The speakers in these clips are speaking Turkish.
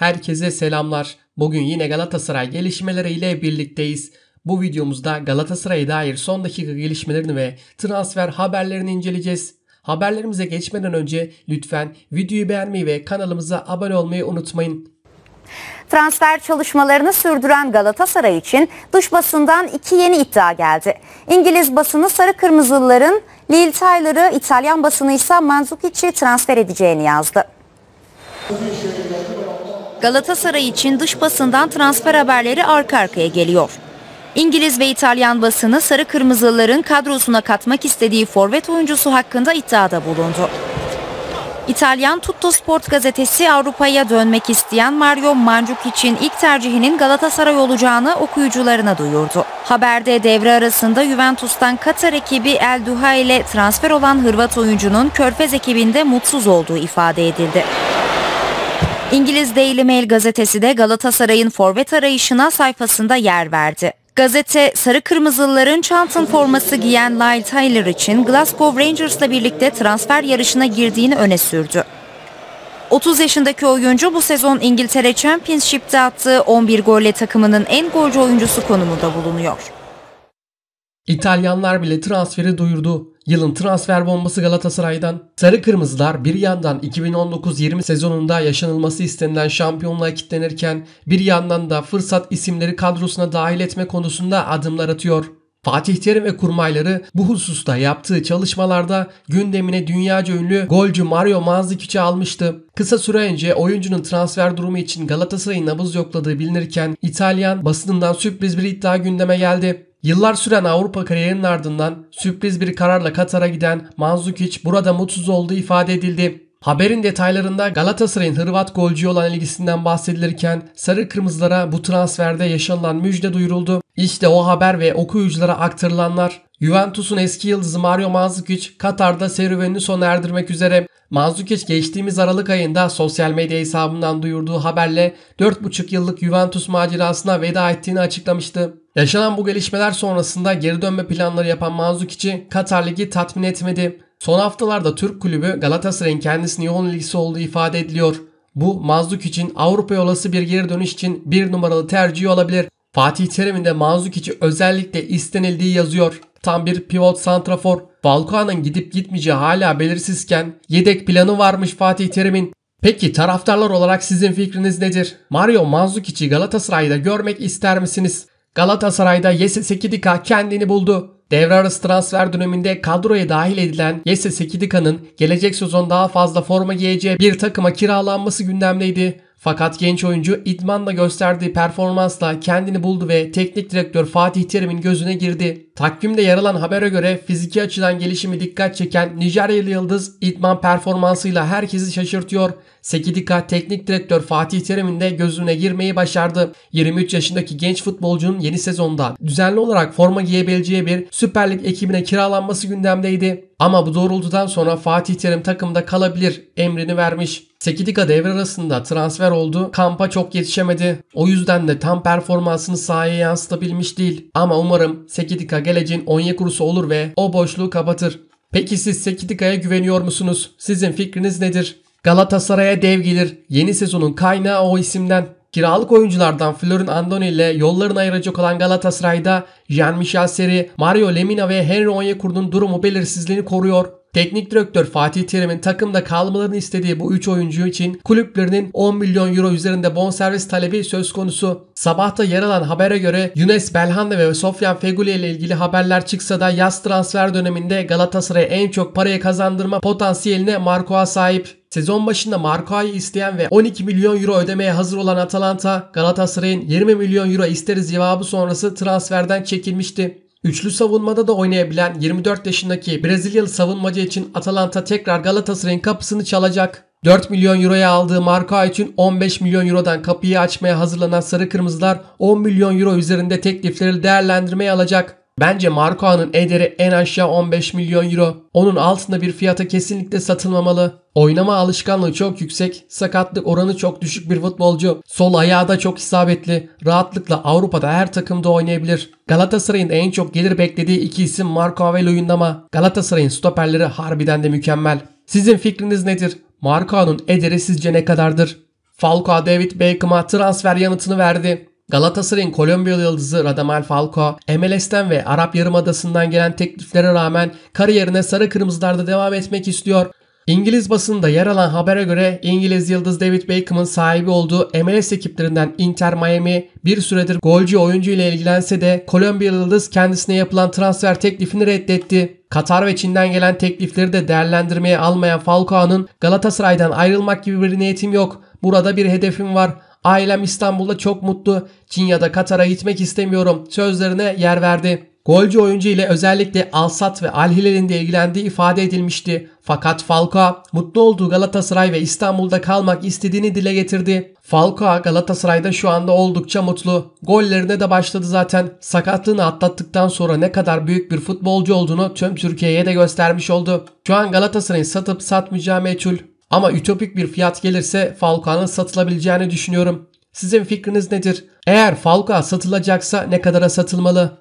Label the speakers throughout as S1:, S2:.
S1: Herkese selamlar. Bugün yine Galatasaray gelişmeleriyle birlikteyiz. Bu videomuzda Galatasaray'a dair son dakika gelişmelerini ve transfer haberlerini inceleyeceğiz. Haberlerimize geçmeden önce lütfen videoyu beğenmeyi ve kanalımıza abone olmayı unutmayın.
S2: Transfer çalışmalarını sürdüren Galatasaray için dış basından iki yeni iddia geldi. İngiliz basını Sarı Kırmızılıların Lil Tyler'ı, İtalyan basını ise Manzukic'i transfer edeceğini yazdı. Galatasaray için dış basından transfer haberleri arka arkaya geliyor. İngiliz ve İtalyan basını sarı kırmızıların kadrosuna katmak istediği forvet oyuncusu hakkında iddiada bulundu. İtalyan Tutto Sport gazetesi Avrupa'ya dönmek isteyen Mario Mancuk için ilk tercihinin Galatasaray olacağını okuyucularına duyurdu. Haberde devre arasında Juventus'tan Katar ekibi El Duha ile transfer olan Hırvat oyuncunun Körfez ekibinde mutsuz olduğu ifade edildi. İngiliz Daily Mail gazetesi de Galatasaray'ın forvet arayışına sayfasında yer verdi. Gazete, sarı kırmızılıların Charlton forması giyen Lyle Taylor için Glasgow Rangers'la birlikte transfer yarışına girdiğini öne sürdü. 30 yaşındaki oyuncu bu sezon İngiltere Championship'te attığı 11 golle takımının en
S1: golcü oyuncusu konumunda bulunuyor. İtalyanlar bile transferi duyurdu. Yılın transfer bombası Galatasaray'dan. Sarı Kırmızılar bir yandan 2019-20 sezonunda yaşanılması istenilen şampiyonluğa kitlenirken bir yandan da fırsat isimleri kadrosuna dahil etme konusunda adımlar atıyor. Fatih Terim ve kurmayları bu hususta yaptığı çalışmalarda gündemine dünyaca ünlü golcü Mario Mandzukic'i almıştı. Kısa süre önce oyuncunun transfer durumu için Galatasaray'ın nabız yokladığı bilinirken İtalyan basınından sürpriz bir iddia gündeme geldi. Yıllar süren Avrupa kariyerinin ardından sürpriz bir kararla Katar'a giden Manzukic burada mutsuz olduğu ifade edildi. Haberin detaylarında Galatasaray'ın Hırvat golcü olan ilgisinden bahsedilirken sarı kırmızılara bu transferde yaşanılan müjde duyuruldu. İşte o haber ve okuyuculara aktarılanlar. Juventus'un eski yıldızı Mario Mandzukic Katar'da serüvenini sona erdirmek üzere. Mandzukic geçtiğimiz Aralık ayında sosyal medya hesabından duyurduğu haberle 4,5 yıllık Juventus macerasına veda ettiğini açıklamıştı. Yaşanan bu gelişmeler sonrasında geri dönme planları yapan Manzukic'i Katar Ligi tatmin etmedi. Son haftalarda Türk kulübü Galatasaray'ın kendisini yoğun ilgisi olduğu ifade ediliyor. Bu Manzukic'in Avrupa'ya olası bir geri dönüş için bir numaralı tercihi olabilir. Fatih Terim'in de Manzukic'i özellikle istenildiği yazıyor. Tam bir pivot santrafor. Falcao'nun gidip gitmeyeceği hala belirsizken yedek planı varmış Fatih Terim'in. Peki taraftarlar olarak sizin fikriniz nedir? Mario Manzukic'i Galatasaray'da görmek ister misiniz? Galatasaray'da Yese Sekidika kendini buldu. Devre arası transfer döneminde kadroya dahil edilen Yese Sekidika'nın gelecek sezon daha fazla forma giyeceği bir takıma kiralanması gündemdeydi. Fakat genç oyuncu idmanla gösterdiği performansla kendini buldu ve teknik direktör Fatih Terim'in gözüne girdi. Takvimde yer alan habere göre fiziki açıdan gelişimi dikkat çeken Nijeryalı yıldız idman performansıyla herkesi şaşırtıyor. Sekidika teknik direktör Fatih Terim'in de gözüne girmeyi başardı. 23 yaşındaki genç futbolcunun yeni sezonda düzenli olarak forma giyebileceği bir Süper Lig ekibine kiralanması gündemdeydi. Ama bu doğrultudan sonra Fatih Terim takımda kalabilir emrini vermiş. Sekidika devre arasında transfer oldu. Kampa çok yetişemedi. O yüzden de tam performansını sahaya yansıtabilmiş değil. Ama umarım Sekidika Geleceğin Galec'in Onyekurusu olur ve o boşluğu kapatır. Peki siz Sekidika'ya güveniyor musunuz? Sizin fikriniz nedir? Galatasaray'a dev gelir. Yeni sezonun kaynağı o isimden. Kiralık oyunculardan Florin Andoni ile yollarını ayıracak olan Galatasaray'da Jean-Michel Seri, Mario Lemina ve Henry Onyekuru'nun durumu belirsizliğini koruyor. Teknik direktör Fatih Terim'in takımda kalmalarını istediği bu 3 oyuncu için kulüplerinin 10 milyon euro üzerinde bonservis talebi söz konusu. Sabahta yer alan habere göre Yunus Belhanda ve Sofyan Feguli ile ilgili haberler çıksa da yaz transfer döneminde Galatasaray'a en çok parayı kazandırma potansiyeline Marco'a sahip. Sezon başında Marco'yu isteyen ve 12 milyon euro ödemeye hazır olan Atalanta, Galatasaray'ın 20 milyon euro isteriz cevabı sonrası transferden çekilmişti. Üçlü savunmada da oynayabilen 24 yaşındaki Brezilyalı savunmacı için Atalanta tekrar Galatasaray'ın kapısını çalacak. 4 milyon euroya aldığı Marka için 15 milyon eurodan kapıyı açmaya hazırlanan Sarı Kırmızılar 10 milyon euro üzerinde teklifleri değerlendirmeye alacak. Bence Marcoa'nın ederi en aşağı 15 milyon euro. Onun altında bir fiyata kesinlikle satılmamalı. Oynama alışkanlığı çok yüksek, sakatlık oranı çok düşük bir futbolcu. Sol ayağı da çok isabetli. Rahatlıkla Avrupa'da her takımda oynayabilir. Galatasaray'ın en çok gelir beklediği iki isim Marco ve Luyendama. Galatasaray'ın stoperleri harbiden de mükemmel. Sizin fikriniz nedir? Marco'nun ederi sizce ne kadardır? Falcao David Beckham'a transfer yanıtını verdi. Galatasaray'ın Kolombiyalı yıldızı Radamel Falcao, MLS'ten ve Arap Yarımadası'ndan gelen tekliflere rağmen kariyerine sarı kırmızılarda devam etmek istiyor. İngiliz basında yer alan habere göre İngiliz yıldız David Beckham'ın sahibi olduğu MLS ekiplerinden Inter Miami bir süredir golcü oyuncu ile ilgilense de Kolombiyalı yıldız kendisine yapılan transfer teklifini reddetti. Katar ve Çin'den gelen teklifleri de değerlendirmeye almayan Falcao'nun Galatasaray'dan ayrılmak gibi bir niyetim yok. Burada bir hedefim var. Ailem İstanbul'da çok mutlu. Çin ya da Katar'a gitmek istemiyorum sözlerine yer verdi. Golcü oyuncu ile özellikle Alsat ve Alhilal'in de ilgilendiği ifade edilmişti. Fakat Falcao mutlu olduğu Galatasaray ve İstanbul'da kalmak istediğini dile getirdi. Falcao Galatasaray'da şu anda oldukça mutlu. Gollerine de başladı zaten. Sakatlığını atlattıktan sonra ne kadar büyük bir futbolcu olduğunu tüm Türkiye'ye de göstermiş oldu. Şu an Galatasaray'ı satıp satmayacağı meçhul. Ama ütopik bir fiyat gelirse Falcao'nun satılabileceğini düşünüyorum. Sizin fikriniz nedir? Eğer Falcao satılacaksa ne kadara satılmalı?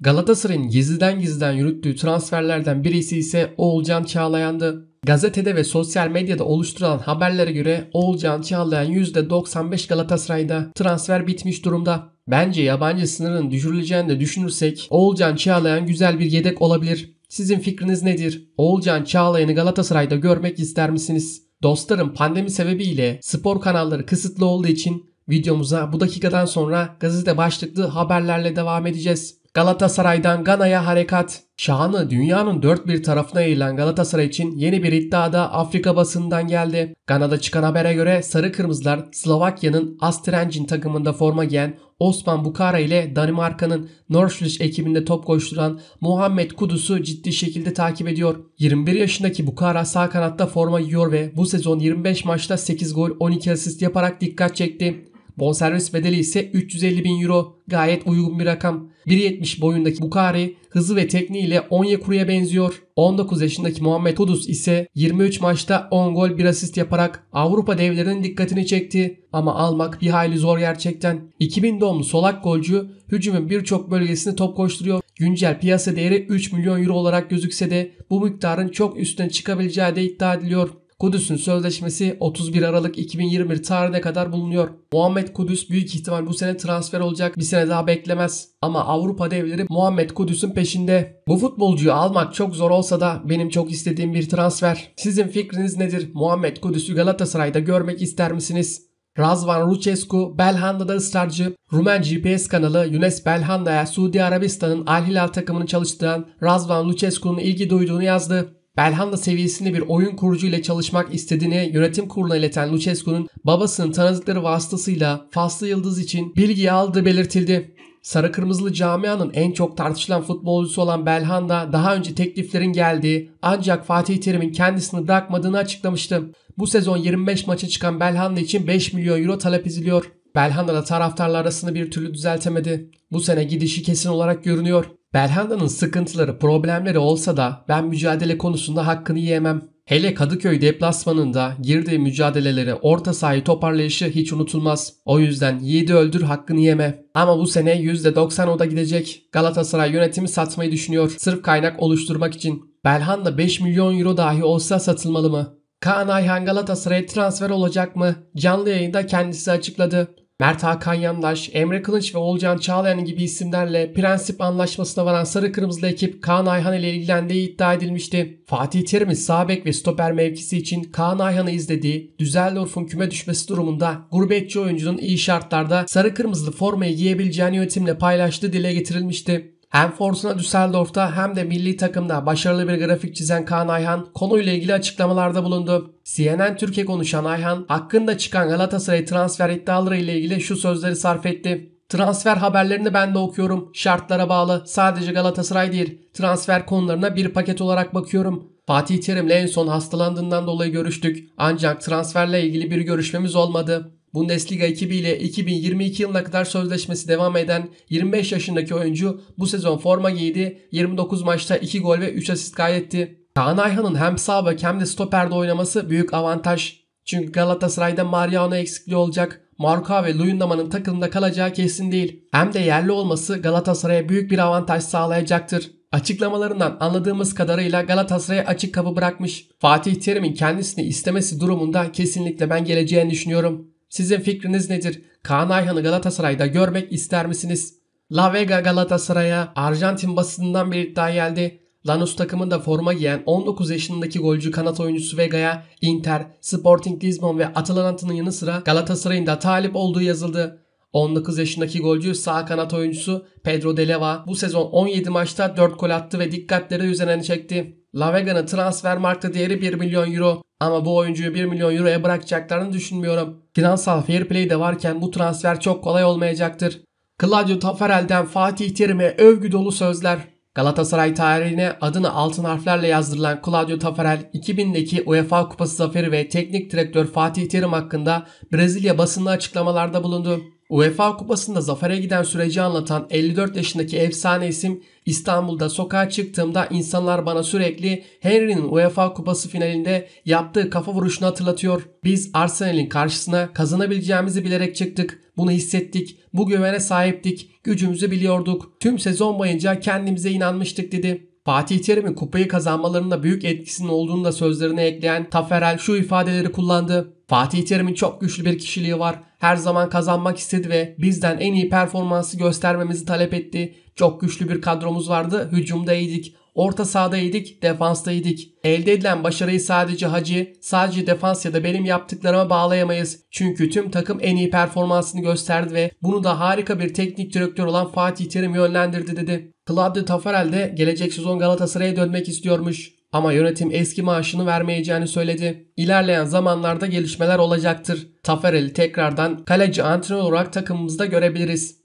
S1: Galatasaray'ın gizliden gizliden yürüttüğü transferlerden birisi ise Oğulcan Çağlayan'dı. Gazetede ve sosyal medyada oluşturulan haberlere göre Oğulcan Çağlayan %95 Galatasaray'da transfer bitmiş durumda. Bence yabancı sınırının düşürüleceğini de düşünürsek Oğulcan Çağlayan güzel bir yedek olabilir. Sizin fikriniz nedir? Oğulcan Çağlayan'ı Galatasaray'da görmek ister misiniz? Dostlarım pandemi sebebiyle spor kanalları kısıtlı olduğu için videomuza bu dakikadan sonra gazete başlıklı haberlerle devam edeceğiz. Galatasaray'dan Gana'ya harekat. Şanı dünyanın dört bir tarafına eğilen Galatasaray için yeni bir iddia da Afrika basından geldi. Gana'da çıkan habere göre Sarı Kırmızılar Slovakya'nın Astrencin takımında forma giyen Osman Bukara ile Danimarka'nın Norwich ekibinde top koşturan Muhammed Kudus'u ciddi şekilde takip ediyor. 21 yaşındaki Bukara sağ kanatta forma giyiyor ve bu sezon 25 maçta 8 gol 12 asist yaparak dikkat çekti. Bonservis bedeli ise 350 bin euro. Gayet uygun bir rakam. 1.70 boyundaki Bukari hızı ve tekniğiyle Onyekuru'ya benziyor. 19 yaşındaki Muhammed Kudus ise 23 maçta 10 gol 1 asist yaparak Avrupa devlerinin dikkatini çekti. Ama almak bir hayli zor gerçekten. 2000 doğumlu solak golcü hücumun birçok bölgesini top koşturuyor. Güncel piyasa değeri 3 milyon euro olarak gözükse de bu miktarın çok üstüne çıkabileceği de iddia ediliyor. Kudüs'ün sözleşmesi 31 Aralık 2021 tarihine kadar bulunuyor. Muhammed Kudüs büyük ihtimal bu sene transfer olacak bir sene daha beklemez. Ama Avrupa devleri Muhammed Kudüs'ün peşinde. Bu futbolcuyu almak çok zor olsa da benim çok istediğim bir transfer. Sizin fikriniz nedir? Muhammed Kudüs'ü Galatasaray'da görmek ister misiniz? Razvan Rucescu, Belhanda'da ısrarcı, Rumen GPS kanalı Yunus Belhanda'ya Suudi Arabistan'ın Al Hilal takımını çalıştıran Razvan Lucescu'nun ilgi duyduğunu yazdı. Belhanda seviyesinde bir oyun kurucu ile çalışmak istediğini yönetim kuruluna ileten Lucescu'nun babasının tanıdıkları vasıtasıyla Faslı Yıldız için bilgiyi aldığı belirtildi. Sarı Kırmızılı camianın en çok tartışılan futbolcusu olan Belhanda daha önce tekliflerin geldiği ancak Fatih Terim'in kendisini bırakmadığını açıklamıştı. Bu sezon 25 maça çıkan Belhanda için 5 milyon euro talep ediliyor. Belhanda da taraftarlar arasında bir türlü düzeltemedi. Bu sene gidişi kesin olarak görünüyor. Belhanda'nın sıkıntıları, problemleri olsa da ben mücadele konusunda hakkını yiyemem. Hele Kadıköy deplasmanında girdiği mücadelelere orta sahayı toparlayışı hiç unutulmaz. O yüzden yiğidi öldür hakkını yeme. Ama bu sene %90 o da gidecek. Galatasaray yönetimi satmayı düşünüyor. Sırf kaynak oluşturmak için. Belhanda 5 milyon euro dahi olsa satılmalı mı? Kaan Ayhan Galatasaray'a transfer olacak mı? Canlı yayında kendisi açıkladı. Mert Hakan Yandaş, Emre Kılıç ve Olcan Çağlayan gibi isimlerle prensip anlaşmasına varan Sarı Kırmızılı ekip Kaan Ayhan ile ilgilendiği iddia edilmişti. Fatih Terim'in sabek ve stoper mevkisi için Kaan Ayhan'ı izlediği Düsseldorf'un küme düşmesi durumunda gurbetçi oyuncunun iyi şartlarda sarı kırmızılı formayı giyebileceğini yönetimle paylaştığı dile getirilmişti. Hem Fortuna Düsseldorf'ta hem de milli takımda başarılı bir grafik çizen Kaan Ayhan konuyla ilgili açıklamalarda bulundu. CNN Türkiye konuşan Ayhan hakkında çıkan Galatasaray transfer iddiaları ile ilgili şu sözleri sarf etti. Transfer haberlerini ben de okuyorum. Şartlara bağlı. Sadece Galatasaray değil. Transfer konularına bir paket olarak bakıyorum. Fatih Terim'le en son hastalandığından dolayı görüştük. Ancak transferle ilgili bir görüşmemiz olmadı. Bundesliga ekibi 2022 yılına kadar sözleşmesi devam eden 25 yaşındaki oyuncu bu sezon forma giydi. 29 maçta 2 gol ve 3 asist kaydetti. Kaan Ayhan'ın hem sağ bek hem de stoperde oynaması büyük avantaj. Çünkü Galatasaray'da Mariano eksikliği olacak. Marka ve Luyendama'nın takımda kalacağı kesin değil. Hem de yerli olması Galatasaray'a büyük bir avantaj sağlayacaktır. Açıklamalarından anladığımız kadarıyla Galatasaray'a açık kapı bırakmış. Fatih Terim'in kendisini istemesi durumunda kesinlikle ben geleceğini düşünüyorum. Sizin fikriniz nedir? Kaan Ayhan'ı Galatasaray'da görmek ister misiniz? La Vega Galatasaray'a Arjantin basından bir iddia geldi. Lanús takımında forma giyen 19 yaşındaki golcü kanat oyuncusu Vega'ya Inter, Sporting Lisbon ve Atalanta'nın yanı sıra Galatasaray'ın da talip olduğu yazıldı. 19 yaşındaki golcü sağ kanat oyuncusu Pedro Deleva bu sezon 17 maçta 4 gol attı ve dikkatleri üzerine çekti. La Vega'nın transfer markta değeri 1 milyon euro. Ama bu oyuncuyu 1 milyon euroya bırakacaklarını düşünmüyorum. Finansal fair play de varken bu transfer çok kolay olmayacaktır. Claudio Tafarel'den Fatih Terim'e övgü dolu sözler. Galatasaray tarihine adını altın harflerle yazdırılan Claudio Tafarel, 2000'deki UEFA Kupası zaferi ve teknik direktör Fatih Terim hakkında Brezilya basınlı açıklamalarda bulundu. UEFA Kupası'nda zafere giden süreci anlatan 54 yaşındaki efsane isim İstanbul'da sokağa çıktığımda insanlar bana sürekli Henry'nin UEFA Kupası finalinde yaptığı kafa vuruşunu hatırlatıyor. Biz Arsenal'in karşısına kazanabileceğimizi bilerek çıktık. Bunu hissettik. Bu güvene sahiptik. Gücümüzü biliyorduk. Tüm sezon boyunca kendimize inanmıştık dedi. Fatih Terim'in kupayı kazanmalarında büyük etkisinin olduğunu da sözlerine ekleyen Taferel şu ifadeleri kullandı. Fatih Terim'in çok güçlü bir kişiliği var. Her zaman kazanmak istedi ve bizden en iyi performansı göstermemizi talep etti. Çok güçlü bir kadromuz vardı. Hücumda iyiydik. Orta sahada iyiydik, defansta iyiydik. Elde edilen başarıyı sadece Hacı, sadece defans ya da benim yaptıklarıma bağlayamayız. Çünkü tüm takım en iyi performansını gösterdi ve bunu da harika bir teknik direktör olan Fatih Terim yönlendirdi dedi. Claudio Tafarel de gelecek sezon Galatasaray'a dönmek istiyormuş. Ama yönetim eski maaşını vermeyeceğini söyledi. İlerleyen zamanlarda gelişmeler olacaktır. Taferel'i tekrardan kaleci antrenör olarak takımımızda görebiliriz.